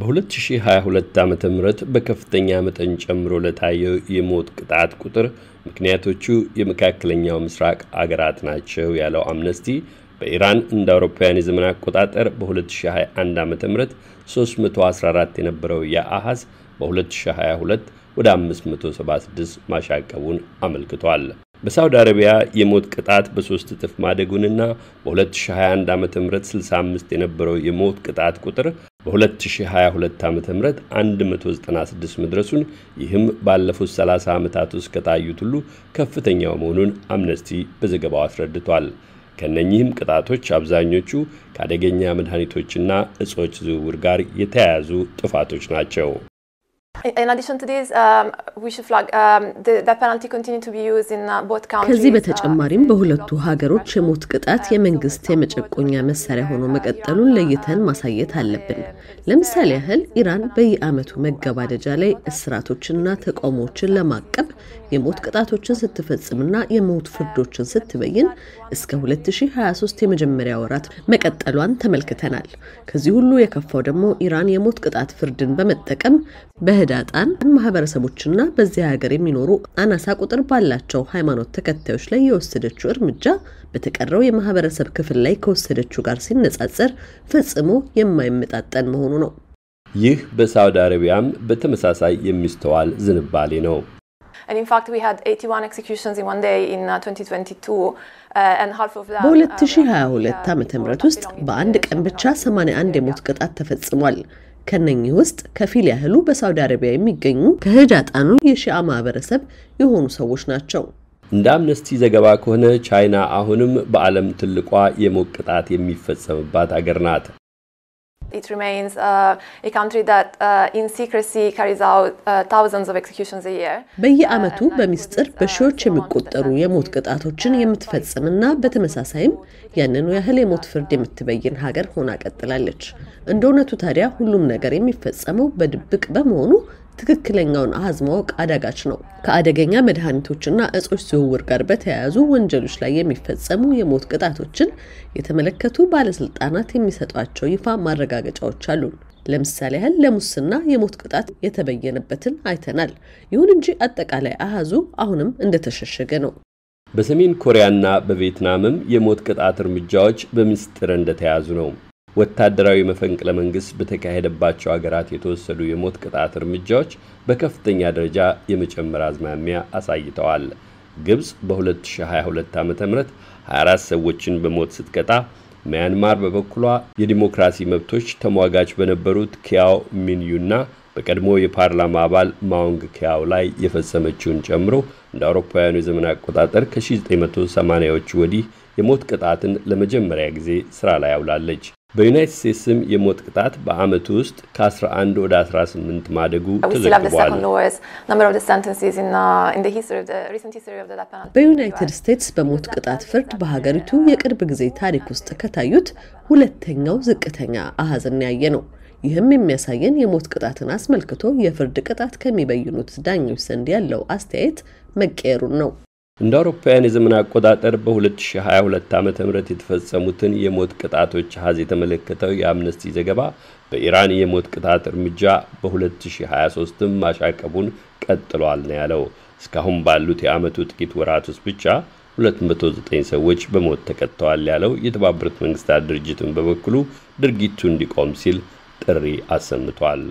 በ2022 ዓ ም በከፍተኛ መጠን ጨምሮ ለታየው የሞት ቅጣት ቁጥር ምክንያቶቹ የመካከለኛው ምስራቅ አገራት ናቸው ያለው አምነስቲ በኢራን እንደ አውሮፓውያን የዘመን አቆጣጠር በ2021 ዓ ም 314 የነበረው የአሐዝ በ2022 ወደ 576 ማሻቀቡን አመልክቷል። በሳውዲ አረቢያ የሞት ቅጣት በሶስት እጥፍ ማደጉንና በ2021 ዓ ም 65 የነበረው የሞት ቅጣት ቁጥር በ2022 ዓ ም 196 መድረሱን ይህም ባለፉት 30 ዓመታት ውስጥ ከታዩት ሁሉ ከፍተኛው መሆኑን አምነስቲ በዘገባው አስረድቷል። ከእነኚህም ቅጣቶች አብዛኞቹ ከአደገኛ መድኃኒቶችና እጾች ዝውውር ጋር የተያያዙ ጥፋቶች ናቸው። ከዚህ uh, በተጨማሪም በሁለቱ ሀገሮች የሞት ቅጣት uh, የመንግስት የመጨቆኛ uh, መሳሪያ ሆኖ መቀጠሉን ለይተን ማሳየት አለብን። ለምሳሌ ያህል ኢራን በየዓመቱ መገባደጃ ላይ እስራቶችንና ተቃውሞዎችን ለማቀብ የሞት ቅጣቶችን ስትፈጽምና የሞት ፍርዶችን ስትበይን እስከ 2023 የመጀመሪያ ወራት መቀጠሏን ተመልክተናል። ከዚህ ሁሉ የከፋው ደግሞ ኢራን የሞት ቅጣት ፍርድን በመጠቀም በ በህዳጣን ማህበረሰቦችና በዚህ ሀገር የሚኖሩ አናሳ ቁጥር ባላቸው ሃይማኖት ተከታዮች ላይ የወሰደችው እርምጃ በተቀረው የማህበረሰብ ክፍል ላይ ከወሰደችው ጋር ሲነጻጸር ፈጽሞ የማይመጣጠን መሆኑ ነው። ይህ በሳውዲ አረቢያም በተመሳሳይ የሚስተዋል ዝንባሌ ነው። uh, uh, uh, በ2022 ዓ ም ውስጥ በአንድ ቀን ብቻ 81 የሞት ቅጣት ተፈጽሟል። ከነኚህ ውስጥ ከፊል ያህሉ በሳውዲ አረቢያ የሚገኙ ከህዳጣኑ የሺአ ማህበረሰብ የሆኑ ሰዎች ናቸው። እንደ አምነስቲ ዘገባ ከሆነ ቻይና አሁንም በዓለም ትልቋ የሞት ቅጣት የሚፈጸምባት አገር ናት። It remains uh, a country that uh, in secrecy carries out uh, thousands of executions a year. በየዓመቱ በሚስጥር በሺዎች የሚቆጠሩ የሞት ቅጣቶችን የምትፈጽምና በተመሳሳይም ያንኑ ያህል የሞት ፍርድ የምትበይን ሀገር ሆና ቀጥላለች። እንደ እውነቱ ታዲያ ሁሉም ነገር የሚፈጸመው በድብቅ በመሆኑ ትክክለኛውን አሃዝ ማወቅ አዳጋች ነው። ከአደገኛ መድኃኒቶችና እጾች ዝውውር ጋር በተያያዙ ወንጀሎች ላይ የሚፈጸሙ የሞት ቅጣቶችን የተመለከቱ ባለስልጣናት የሚሰጧቸው ይፋ ማረጋገጫዎች አሉ። ለምሳሌ ያህል ለሙስና የሞት ቅጣት የተበየነበትን አይተናል። ይሁን እንጂ አጠቃላይ አሃዙ አሁንም እንደተሸሸገ ነው። በሰሜን ኮሪያና በቪየትናምም የሞት ቅጣት እርምጃዎች በምስጢር እንደተያዙ ነው። ወታደራዊ መፈንቅለ መንግስት በተካሄደባቸው አገራት የተወሰዱ የሞት ቅጣት እርምጃዎች በከፍተኛ ደረጃ የመጨመር አዝማሚያ አሳይተዋል። ግብፅ በ2022 ዓ ም 24 ሰዎችን በሞት ስትቀጣ፣ ሚያንማር በበኩሏ የዲሞክራሲ መብቶች ተሟጋች በነበሩት ኪያው ሚንዩና በቀድሞ የፓርላማ አባል ማውንግ ኪያው ላይ የፈጸመችውን ጨምሮ እንደ አውሮፓውያኑ የዘመን አቆጣጠር ከ1980ዎቹ ወዲህ የሞት ቅጣትን ለመጀመሪያ ጊዜ ስራ ላይ አውላለች። በዩናይትድ ስቴትስም የሞት ቅጣት በዓመቱ ውስጥ ከ11 ወደ 18 ማደጉ ተዘግቧል። uh, በዩናይትድ ስቴትስ በሞት ቅጣት ፍርድ በሀገሪቱ የቅርብ ጊዜ ታሪክ ውስጥ ከታዩት ሁለተኛው ዝቅተኛ አሀዝን ያየ ነው። ይህም የሚያሳየን የሞት ቅጣትን አስመልክቶ የፍርድ ቅጣት ከሚበይኑት ዳኞች ዘንድ ያለው አስተያየት መቀየሩን ነው። እንደ አውሮፓውያን የዘመን አቆጣጠር በ2022 ዓ ም የተፈጸሙትን የሞት ቅጣቶች አሃዝ የተመለከተው የአምነስቲ ዘገባ በኢራን የሞት ቅጣት እርምጃ በ2023 ማሻቀቡን ቀጥሏል ነው ያለው። እስካሁን ባሉት የአመቱ ጥቂት ወራት ውስጥ ብቻ 209 ሰዎች በሞት ተቀጥተዋል ያለው የተባበሩት መንግስታት ድርጅትን በበኩሉ ድርጊቱ እንዲቆም ሲል ጥሪ አሰምቷል።